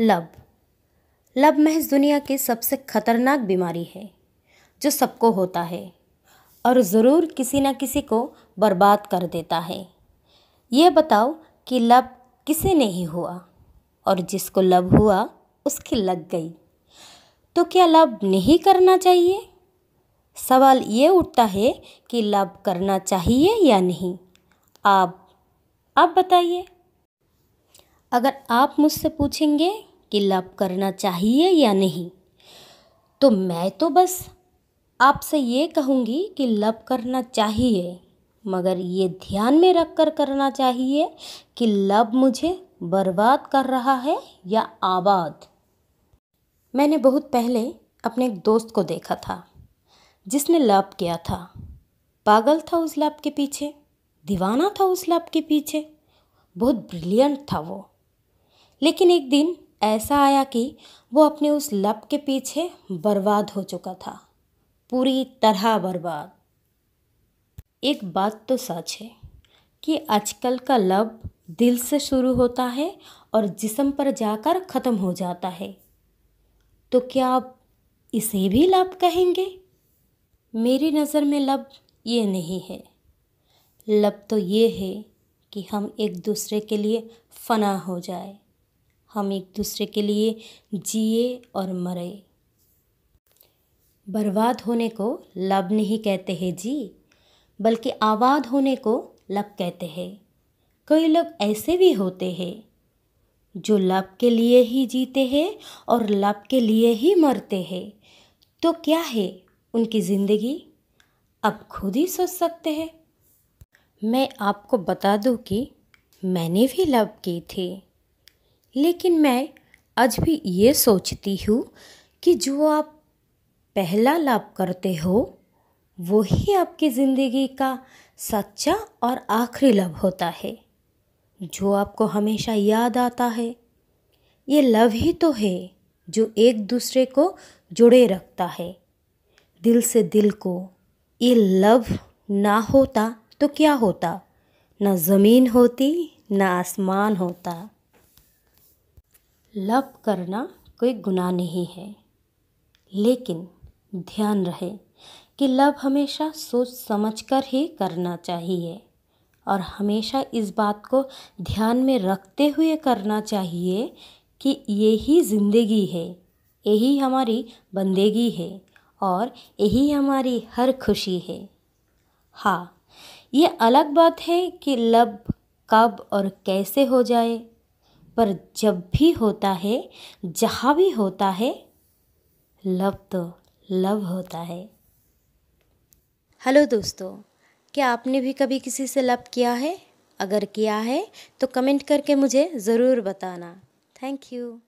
लब लब महज दुनिया की सबसे खतरनाक बीमारी है जो सबको होता है और ज़रूर किसी न किसी को बर्बाद कर देता है ये बताओ कि लब किसे नहीं हुआ और जिसको लब हुआ उसकी लग गई तो क्या लब नहीं करना चाहिए सवाल ये उठता है कि लब करना चाहिए या नहीं आप आप बताइए अगर आप मुझसे पूछेंगे कि लव करना चाहिए या नहीं तो मैं तो बस आपसे ये कहूँगी कि लव करना चाहिए मगर ये ध्यान में रख कर करना चाहिए कि लव मुझे बर्बाद कर रहा है या आबाद मैंने बहुत पहले अपने एक दोस्त को देखा था जिसने लव किया था पागल था उस लव के पीछे दीवाना था उस लव के पीछे बहुत ब्रिलियंट था वो लेकिन एक दिन ऐसा आया कि वो अपने उस लब के पीछे बर्बाद हो चुका था पूरी तरह बर्बाद एक बात तो सच है कि आजकल का लब दिल से शुरू होता है और जिसम पर जाकर ख़त्म हो जाता है तो क्या आप इसे भी लब कहेंगे मेरी नज़र में लब ये नहीं है लब तो ये है कि हम एक दूसरे के लिए फना हो जाए हम एक दूसरे के लिए जिए और मरे बर्बाद होने को लब नहीं कहते हैं जी बल्कि आबाद होने को लब कहते हैं कई लोग ऐसे भी होते हैं जो लब के लिए ही जीते हैं और लब के लिए ही मरते हैं तो क्या है उनकी ज़िंदगी अब खुद ही सोच सकते हैं मैं आपको बता दूं कि मैंने भी लव की थी लेकिन मैं आज भी ये सोचती हूँ कि जो आप पहला लाभ करते हो वही आपकी ज़िंदगी का सच्चा और आखिरी लव होता है जो आपको हमेशा याद आता है ये लव ही तो है जो एक दूसरे को जुड़े रखता है दिल से दिल को ये लव ना होता तो क्या होता ना ज़मीन होती ना आसमान होता लव करना कोई गुनाह नहीं है लेकिन ध्यान रहे कि लव हमेशा सोच समझ कर ही करना चाहिए और हमेशा इस बात को ध्यान में रखते हुए करना चाहिए कि यही ज़िंदगी है यही हमारी बंदेगी है और यही हमारी हर खुशी है हाँ ये अलग बात है कि लव कब और कैसे हो जाए पर जब भी होता है जहाँ भी होता है लव तो लव होता है हेलो दोस्तों क्या आपने भी कभी किसी से लव किया है अगर किया है तो कमेंट करके मुझे ज़रूर बताना थैंक यू